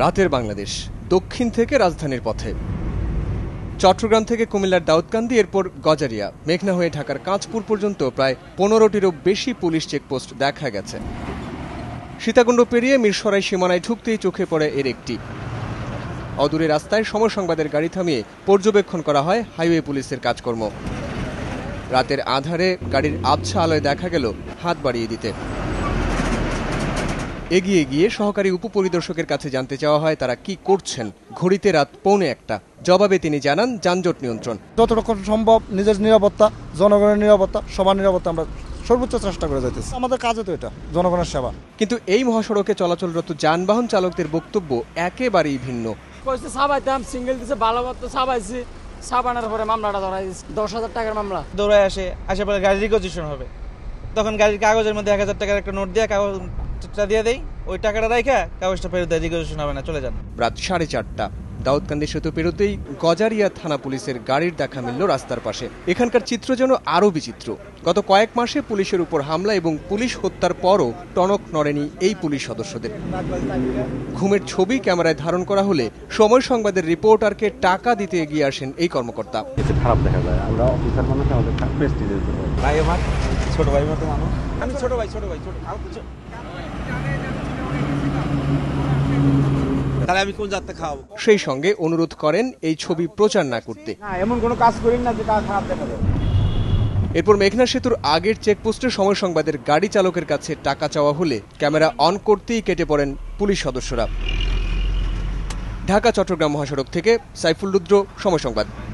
রাতের বাংলাদেশ দক্ষিণ থেকে রাজধানীর পথে চট্টগ্রাম থেকে কুমিল্লার দাউদকান্দি এরপর গজারিয়া মেঘনা হয়ে ঢাকার কাঁচপুর পর্যন্ত প্রায় পনেরোটিরও বেশি পুলিশ চেকপোস্ট দেখা গেছে সীতাকুণ্ড পেরিয়ে মিরসরাই সীমানায় ঢুকতেই চোখে পড়ে এর একটি অদূরে রাস্তায় সমসংবাদের গাড়ি থামিয়ে পর্যবেক্ষণ করা হয় হাইওয়ে পুলিশের কাজকর্ম রাতের আধারে গাড়ির আবছা আলোয় দেখা গেল হাত বাড়িয়ে দিতে এগিয়ে গিয়ে সহকারী উপপরিদর্শকের কাছে জানতে চাওয়া হয় তারা কি করছেন ঘড়িতে রাত পৌনে একটা জবাবে তিনি জানান যানজট নিয়ন্ত্রণ যতটুকু সম্ভব নিজের নিরাপত্তা জনগণের নিরাপত্তা সবার নিরাপত্তা আমরা সর্বোচ্চ চেষ্টা করে যাইতেছি আমাদের কাজও তো এটা জনগণের সেবা কিন্তু এই মহাসড়কে চলাচলরত যানবাহন চালকদের বক্তব্য একেবারেই ভিন্ন কইছে সাবাইতাম সিঙ্গেল দিছে ভালো সাবাইছি সাবানার পরে মামলাটা ধরাই দশ হাজার টাকার মামলা দৌড়ায় আসে আশেপাশে গাড়ি রিকোজিশন হবে তখন গাড়ির কাগজের মধ্যে এক হাজার টাকার একটা নোট দিয়ে কাগজ চারটা দিয়ে দেয় ওই টাকাটা রাইখা কাগজটা ফেরত দেয় দিকে শোনাবে না চলে যান রাত সাড়ে চারটা দাউদকান্দি সেতু পেরোতেই গজারিয়া থানা পুলিশের গাড়ির দেখা মিলল রাস্তার পাশে এখানকার চিত্র যেন আরও বিচিত্র গত কয়েক মাসে পুলিশের উপর হামলা এবং পুলিশ হত্যার পরও টনক নড়েনি এই পুলিশ সদস্যদের ঘুমের ছবি ক্যামেরায় ধারণ করা হলে সময় সংবাদের রিপোর্টারকে টাকা দিতে এগিয়ে আসেন এই কর্মকর্তা খারাপ দেখা যায় আমরা অফিসার মানুষ আমাদের ভাই আমার ছোট ভাই মতো মানুষ আমি ছোট ভাই ছোট ভাই ছোট তাহলে আমি কোন জাতটা খাওয়াবো সেই সঙ্গে অনুরোধ করেন এই ছবি প্রচার না করতে এমন কোনো কাজ করেন না যে তা খারাপ দেখাবে এরপর মেঘনা সেতুর আগের চেকপোস্টে সময় সংবাদের গাড়ি চালকের কাছে টাকা চাওয়া হলে ক্যামেরা অন করতেই কেটে পড়েন পুলিশ সদস্যরা ঢাকা চট্টগ্রাম মহাসড়ক থেকে সাইফুল রুদ্র সময় সংবাদ